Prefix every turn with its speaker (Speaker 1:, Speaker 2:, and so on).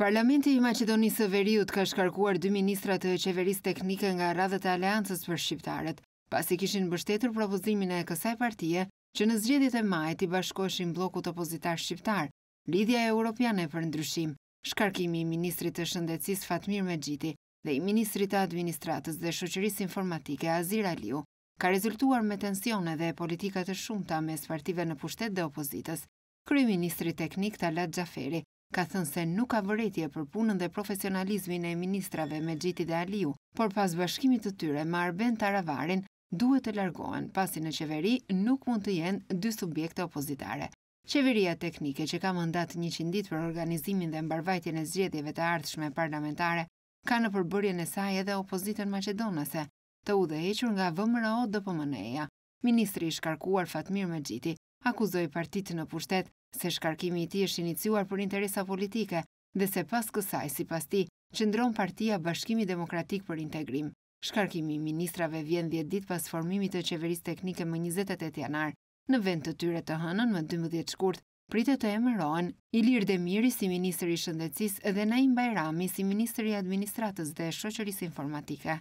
Speaker 1: Parlamenti i Macedonisë së Veriut ka shkarkuar dy ministra të qeverisë teknike nga radhët e Aleancës për shqiptarët, pasi kishin mbështetur propozimin e kësaj partie që në zgjedhjet e majit i bashkoheshin bllokut opozitar shqiptar, Lidhja Europiane për ndryshim, shkarkimi i ministrit të shëndetësisë Fatmir Mexhiti dhe i ministrit të administratës dhe shoqërisë informatike Azir Aliu ka rezultuar me tensione dhe politika të shumta mes partive në pushtet dhe opozitës. Kryeministri teknik Talat Xhaferi ka thënë se nuk ka vëretje për punën dhe profesionalizmin e ministrave me Gjiti dhe Aliu, por pas bashkimit të tyre Marben Arben Taravarin duhet të largohen, pasi në qeveri nuk mund të jenë dy subjekte opozitare. Qeveria teknike që ka mandat 100 qindit për organizimin dhe mbarvajtjen e zgjedhjeve të ardhshme parlamentare, ka në përbërjen e saj edhe opozitën maqedonase, të u dhe hequr nga VMRO dhe pëmëneja. Ministri i shkarkuar Fatmir Mexhiti akuzoi partitë në pushtet se shkarkimi i tij është iniciuar për interesa politike dhe se pas kësaj, sipas tij, qëndron Partia Bashkimi Demokratik për Integrim. Shkarkimi i ministrave vjen 10 ditë pas formimit të qeverisë teknike më 28 janar. Në vend të tyre të hënën më 12 shkurt, pritet të emërohen Ilir Demiri si ministri i shëndetësisë dhe Naim Bajrami si ministri i administratës dhe shoqërisë informatike.